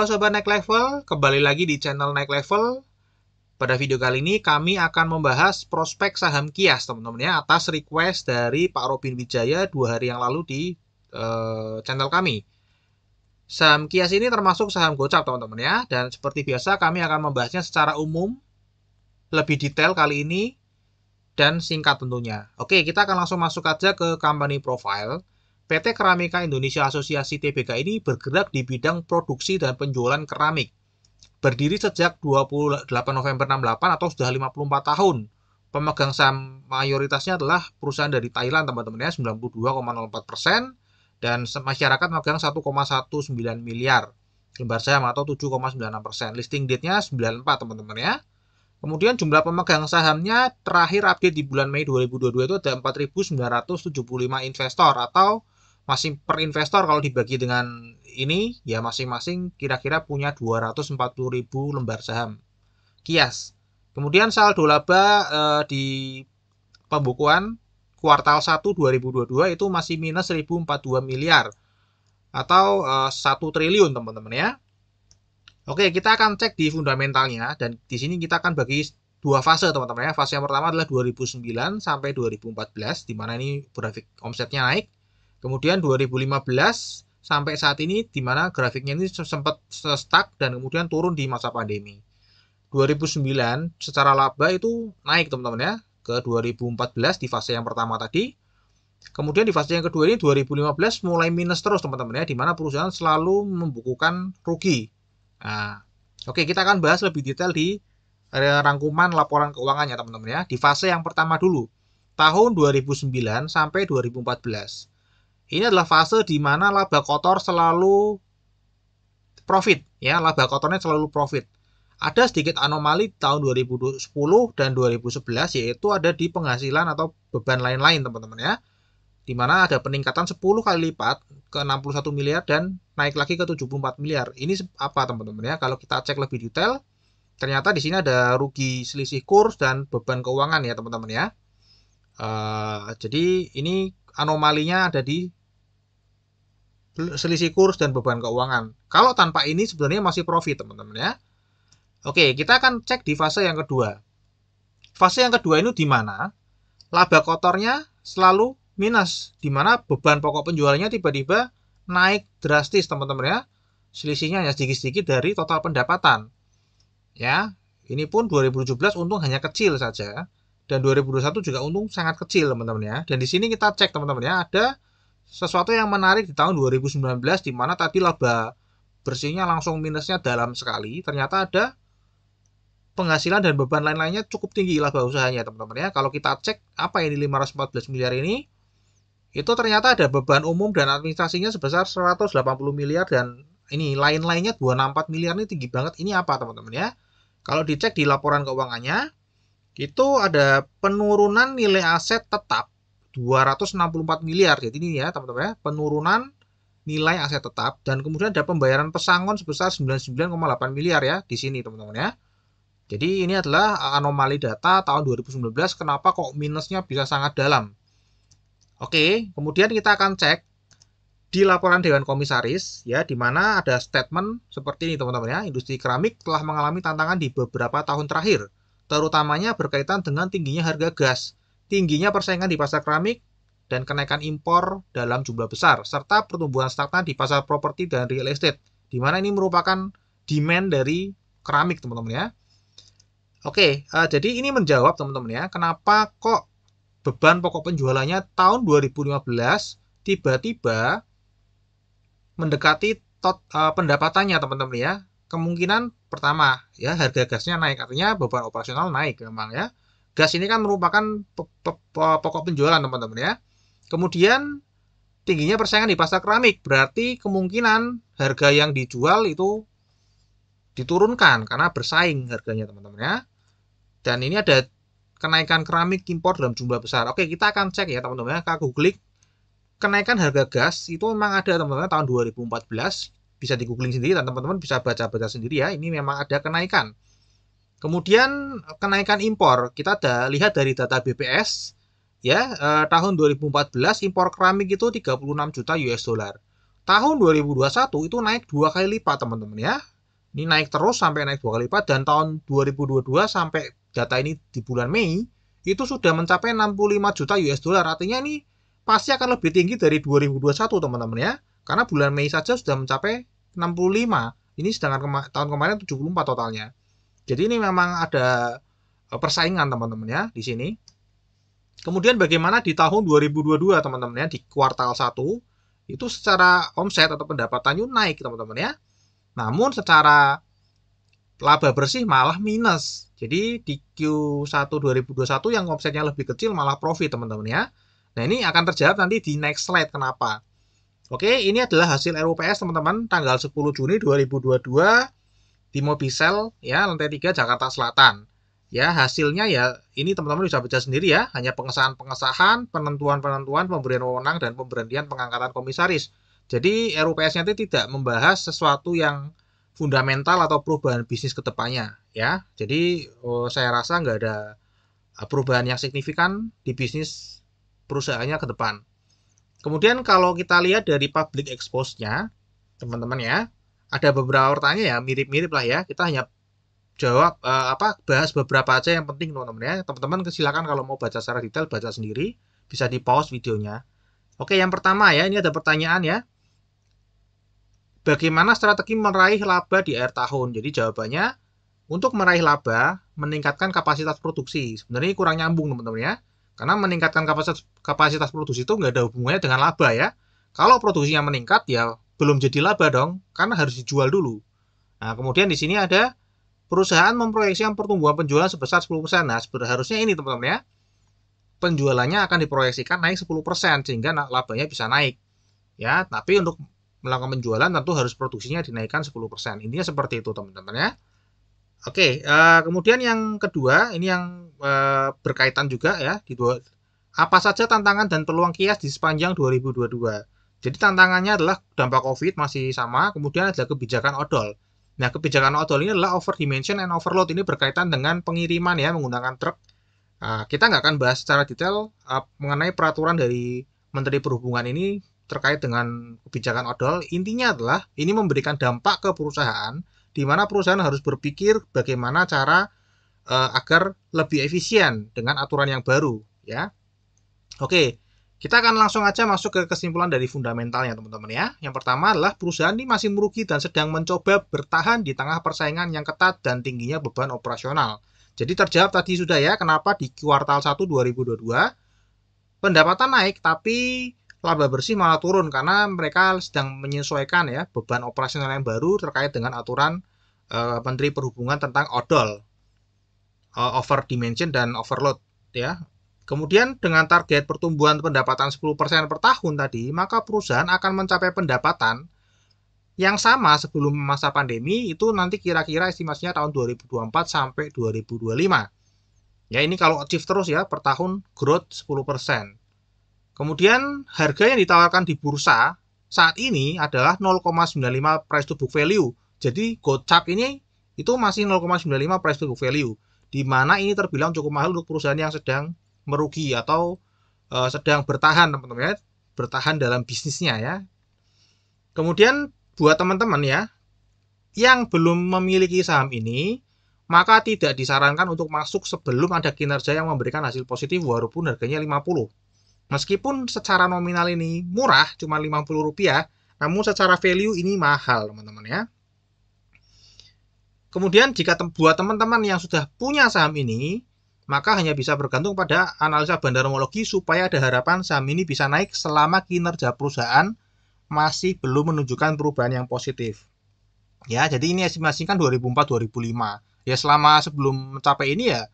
Halo Sobat Naik Level, kembali lagi di channel Naik Level. Pada video kali ini kami akan membahas prospek saham Kias teman-teman ya atas request dari Pak Robin Wijaya dua hari yang lalu di uh, channel kami. Saham Kias ini termasuk saham gocap teman-teman ya dan seperti biasa kami akan membahasnya secara umum lebih detail kali ini dan singkat tentunya. Oke kita akan langsung masuk aja ke company profile. PT Keramika Indonesia Asosiasi TBK ini bergerak di bidang produksi dan penjualan keramik. Berdiri sejak 28 November 68 atau sudah 54 tahun. Pemegang saham mayoritasnya adalah perusahaan dari Thailand teman-teman ya 92,04 persen dan masyarakat memegang 1,19 miliar lembar saham atau 7,96 persen. Listing date-nya 94 teman-teman ya. Kemudian jumlah pemegang sahamnya terakhir update di bulan Mei 2022 itu ada 4.975 investor atau masing per investor kalau dibagi dengan ini ya masing-masing kira-kira punya 240.000 lembar saham kias. Kemudian saldo laba eh, di pembukuan kuartal 1 2022 itu masih minus 1042 miliar atau eh, 1 triliun teman-teman ya. Oke, kita akan cek di fundamentalnya dan di sini kita akan bagi dua fase teman-teman ya. Fase yang pertama adalah 2009 sampai 2014 di mana ini grafik omsetnya naik Kemudian 2015 sampai saat ini di mana grafiknya ini sempat stuck dan kemudian turun di masa pandemi. 2009 secara laba itu naik teman-teman ya ke 2014 di fase yang pertama tadi. Kemudian di fase yang kedua ini 2015 mulai minus terus teman-teman ya di mana perusahaan selalu membukukan rugi. Nah, oke kita akan bahas lebih detail di eh, rangkuman laporan keuangannya teman-teman ya di fase yang pertama dulu tahun 2009 sampai 2014. Ini adalah fase di mana laba kotor selalu profit, ya, laba kotornya selalu profit. Ada sedikit anomali tahun 2010 dan 2011 yaitu ada di penghasilan atau beban lain-lain, teman-teman ya. Di mana ada peningkatan 10 kali lipat ke 61 miliar dan naik lagi ke 74 miliar. Ini apa, teman-teman ya? Kalau kita cek lebih detail, ternyata di sini ada rugi selisih kurs dan beban keuangan ya teman-teman ya. Uh, jadi ini anomalinya ada di selisih kurs dan beban keuangan. Kalau tanpa ini sebenarnya masih profit teman-teman ya. Oke, kita akan cek di fase yang kedua. Fase yang kedua ini di mana laba kotornya selalu minus, di mana beban pokok penjualnya tiba-tiba naik drastis teman-teman ya. Selisihnya hanya sedikit-sedikit dari total pendapatan. Ya, ini pun 2017 untung hanya kecil saja dan 2021 juga untung sangat kecil teman-teman ya. Dan di sini kita cek teman-teman ya, ada sesuatu yang menarik di tahun 2019 di mana tadi laba bersihnya langsung minusnya dalam sekali ternyata ada penghasilan dan beban lain-lainnya cukup tinggi laba usahanya teman-teman ya kalau kita cek apa ini 514 miliar ini itu ternyata ada beban umum dan administrasinya sebesar 180 miliar dan ini lain-lainnya 264 miliar ini tinggi banget ini apa teman-teman ya kalau dicek di laporan keuangannya itu ada penurunan nilai aset tetap 264 miliar. Jadi ini ya teman-teman ya, penurunan nilai aset tetap dan kemudian ada pembayaran pesangon sebesar 99,8 miliar ya di sini teman-teman ya. Jadi ini adalah anomali data tahun 2019 kenapa kok minusnya bisa sangat dalam. Oke, kemudian kita akan cek di laporan Dewan Komisaris ya di mana ada statement seperti ini teman-teman ya, industri keramik telah mengalami tantangan di beberapa tahun terakhir, terutamanya berkaitan dengan tingginya harga gas tingginya persaingan di pasar keramik, dan kenaikan impor dalam jumlah besar, serta pertumbuhan stagnan di pasar properti dan real estate, di mana ini merupakan demand dari keramik, teman-teman ya. Oke, uh, jadi ini menjawab teman-teman ya, kenapa kok beban pokok penjualannya tahun 2015 tiba-tiba mendekati tot, uh, pendapatannya teman-teman ya. Kemungkinan pertama ya harga gasnya naik, artinya beban operasional naik memang ya. Gas ini kan merupakan pokok penjualan teman-teman ya. Kemudian tingginya persaingan di pasar keramik berarti kemungkinan harga yang dijual itu diturunkan karena bersaing harganya teman-teman ya. Dan ini ada kenaikan keramik impor dalam jumlah besar. Oke, kita akan cek ya teman-teman. ya. Kita googling kenaikan harga gas itu memang ada teman-teman tahun 2014 bisa di googling sendiri dan teman-teman bisa baca-baca sendiri ya. Ini memang ada kenaikan. Kemudian eh, kenaikan impor kita ada lihat dari data BPS ya eh, tahun 2014 impor keramik itu 36 juta US dollar. Tahun 2021 itu naik dua kali lipat teman-teman ya. Ini naik terus sampai naik dua kali lipat dan tahun 2022 sampai data ini di bulan Mei itu sudah mencapai 65 juta US dollar. Artinya ini pasti akan lebih tinggi dari 2021 teman-teman ya. Karena bulan Mei saja sudah mencapai 65. Ini sedangkan kema tahun kemarin 74 totalnya. Jadi ini memang ada eh, persaingan teman-teman ya di sini. Kemudian bagaimana di tahun 2022 teman-teman ya di kuartal 1 itu secara omset atau pendapatannya naik teman-teman ya. Namun secara laba bersih malah minus. Jadi di Q1 2021 yang omsetnya lebih kecil malah profit teman-teman ya. Nah ini akan terjawab nanti di next slide kenapa. Oke ini adalah hasil RUPS teman-teman tanggal 10 Juni 2022 di Mobisel ya lantai 3 Jakarta Selatan. Ya, hasilnya ya ini teman-teman bisa baca sendiri ya, hanya pengesahan-pengesahan, penentuan-penentuan, pemberian wewenang dan pemberhentian pengangkatan komisaris. Jadi RUPS-nya itu tidak membahas sesuatu yang fundamental atau perubahan bisnis ke depannya ya. Jadi oh, saya rasa nggak ada ah, perubahan yang signifikan di bisnis perusahaannya ke depan. Kemudian kalau kita lihat dari public expose-nya, teman-teman ya, ada beberapa pertanyaan ya mirip-mirip lah ya kita hanya jawab uh, apa bahas beberapa aja yang penting teman-teman ya teman-teman silakan kalau mau baca secara detail baca sendiri bisa di pause videonya oke yang pertama ya ini ada pertanyaan ya bagaimana strategi meraih laba di akhir tahun jadi jawabannya untuk meraih laba meningkatkan kapasitas produksi sebenarnya ini kurang nyambung teman-teman ya karena meningkatkan kapasitas kapasitas produksi itu nggak ada hubungannya dengan laba ya kalau produksinya meningkat ya belum jadi laba dong, karena harus dijual dulu. Nah, kemudian di sini ada perusahaan memproyeksikan pertumbuhan penjualan sebesar 10%. Nah, seharusnya ini teman-teman ya. Penjualannya akan diproyeksikan naik 10% sehingga labanya bisa naik. Ya, tapi untuk melakukan penjualan tentu harus produksinya dinaikkan 10%. Intinya seperti itu teman-teman ya. Oke, eh, kemudian yang kedua ini yang eh, berkaitan juga ya di dua, apa saja tantangan dan peluang kias di sepanjang 2022. Jadi tantangannya adalah dampak COVID masih sama, kemudian ada kebijakan odol. Nah, kebijakan odol ini adalah over dimension and overload. Ini berkaitan dengan pengiriman ya menggunakan truk. Nah, kita nggak akan bahas secara detail uh, mengenai peraturan dari Menteri Perhubungan ini terkait dengan kebijakan odol. Intinya adalah ini memberikan dampak ke perusahaan di mana perusahaan harus berpikir bagaimana cara uh, agar lebih efisien dengan aturan yang baru ya. Oke, kita akan langsung aja masuk ke kesimpulan dari fundamentalnya teman-teman ya. Yang pertama adalah perusahaan ini masih merugi dan sedang mencoba bertahan di tengah persaingan yang ketat dan tingginya beban operasional. Jadi terjawab tadi sudah ya kenapa di kuartal 1 2022 pendapatan naik tapi laba bersih malah turun karena mereka sedang menyesuaikan ya beban operasional yang baru terkait dengan aturan e, Menteri Perhubungan tentang odol e, eh, over dimension dan overload ya Kemudian dengan target pertumbuhan pendapatan 10% per tahun tadi, maka perusahaan akan mencapai pendapatan yang sama sebelum masa pandemi itu nanti kira-kira estimasinya tahun 2024 sampai 2025. Ya ini kalau achieve terus ya per tahun growth 10%. Kemudian harga yang ditawarkan di bursa saat ini adalah 0,95 price to book value. Jadi gocap ini itu masih 0,95 price to book value. Di mana ini terbilang cukup mahal untuk perusahaan yang sedang merugi atau uh, sedang bertahan teman-teman ya bertahan dalam bisnisnya ya kemudian buat teman-teman ya yang belum memiliki saham ini maka tidak disarankan untuk masuk sebelum ada kinerja yang memberikan hasil positif walaupun harganya 50 meskipun secara nominal ini murah cuma 50 rupiah namun secara value ini mahal teman-teman ya Kemudian jika buat teman-teman yang sudah punya saham ini, maka hanya bisa bergantung pada analisa bandarmologi supaya ada harapan saham ini bisa naik selama kinerja perusahaan masih belum menunjukkan perubahan yang positif. Ya, jadi ini kan 2004-2005. Ya selama sebelum mencapai ini ya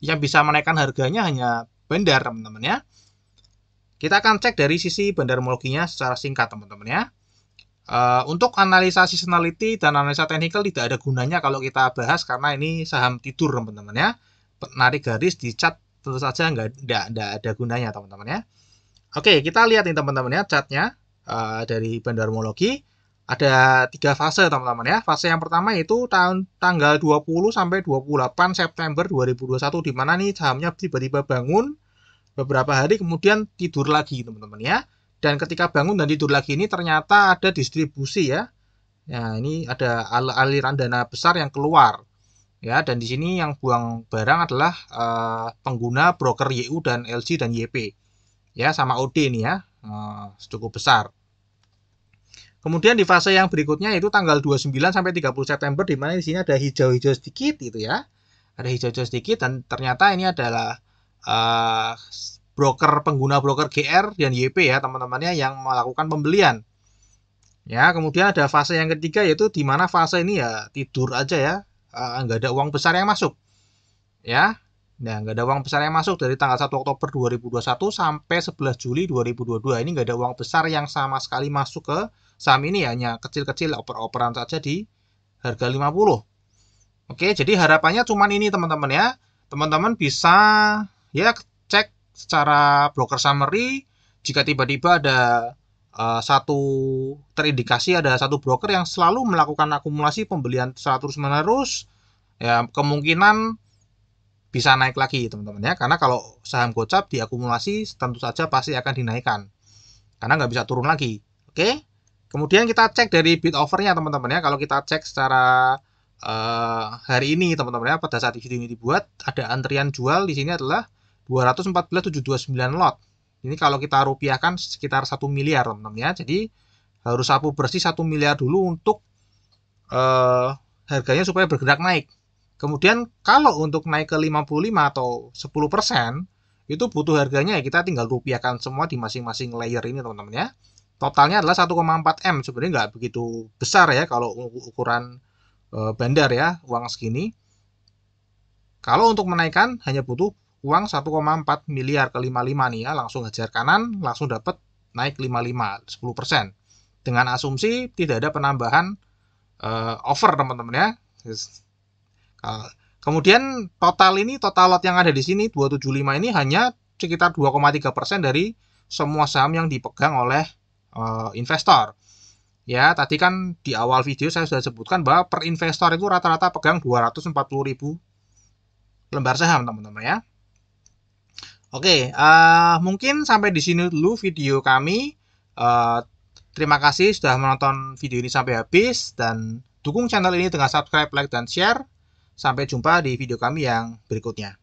yang bisa menaikkan harganya hanya bandar, teman-teman ya. Kita akan cek dari sisi bandarmologinya secara singkat, teman-teman ya. Uh, untuk analisa seasonality dan analisa technical tidak ada gunanya kalau kita bahas karena ini saham tidur, teman-teman ya narik garis di cat tentu saja nggak ada gunanya teman-teman ya. Oke, kita lihat nih teman-teman ya catnya uh, dari bandarmologi ada tiga fase teman-teman ya. Fase yang pertama itu tahun tanggal 20 sampai 28 September 2021 di mana nih sahamnya tiba-tiba bangun beberapa hari kemudian tidur lagi teman-teman ya. Dan ketika bangun dan tidur lagi ini ternyata ada distribusi ya. Nah, ini ada al aliran dana besar yang keluar ya dan di sini yang buang barang adalah uh, pengguna broker YU dan LG dan YP ya sama OD ini ya uh, cukup besar kemudian di fase yang berikutnya itu tanggal 29 sampai 30 September di mana di sini ada hijau-hijau sedikit gitu ya ada hijau-hijau sedikit dan ternyata ini adalah uh, broker pengguna broker GR dan YP ya teman-temannya yang melakukan pembelian ya kemudian ada fase yang ketiga yaitu di mana fase ini ya tidur aja ya Ah, nggak uh, ada uang besar yang masuk ya nah nggak ada uang besar yang masuk dari tanggal 1 Oktober 2021 sampai 11 Juli 2022 ini nggak ada uang besar yang sama sekali masuk ke saham ini ya, hanya kecil-kecil oper-operan saja di harga 50 oke jadi harapannya cuman ini teman-teman ya teman-teman bisa ya cek secara broker summary jika tiba-tiba ada Eh, satu terindikasi ada satu broker yang selalu melakukan akumulasi pembelian terus menerus ya kemungkinan bisa naik lagi teman-teman ya karena kalau saham gocap diakumulasi tentu saja pasti akan dinaikkan karena nggak bisa turun lagi oke kemudian kita cek dari bid overnya teman-teman ya kalau kita cek secara uh, hari ini teman-teman ya pada saat video ini dibuat ada antrian jual di sini adalah 214.729 lot ini kalau kita rupiahkan sekitar 1 miliar teman-teman ya. Jadi harus sapu bersih 1 miliar dulu untuk uh, harganya supaya bergerak naik. Kemudian kalau untuk naik ke 55 atau 10% persen itu butuh harganya ya kita tinggal rupiahkan semua di masing-masing layer ini teman-teman ya. Totalnya adalah 1,4 M sebenarnya nggak begitu besar ya kalau ukuran eh, bandar ya uang segini. Kalau untuk menaikkan hanya butuh uang 1,4 miliar ke 55 nih ya, langsung hajar kanan, langsung dapat naik 55, 10%. Dengan asumsi tidak ada penambahan uh, over teman-teman ya. Kemudian total ini total lot yang ada di sini 275 ini hanya sekitar 2,3% dari semua saham yang dipegang oleh uh, investor. Ya, tadi kan di awal video saya sudah sebutkan bahwa per investor itu rata-rata pegang 240.000 lembar saham, teman-teman ya. Oke, uh, mungkin sampai di sini dulu video kami. Uh, terima kasih sudah menonton video ini sampai habis dan dukung channel ini dengan subscribe, like, dan share. Sampai jumpa di video kami yang berikutnya.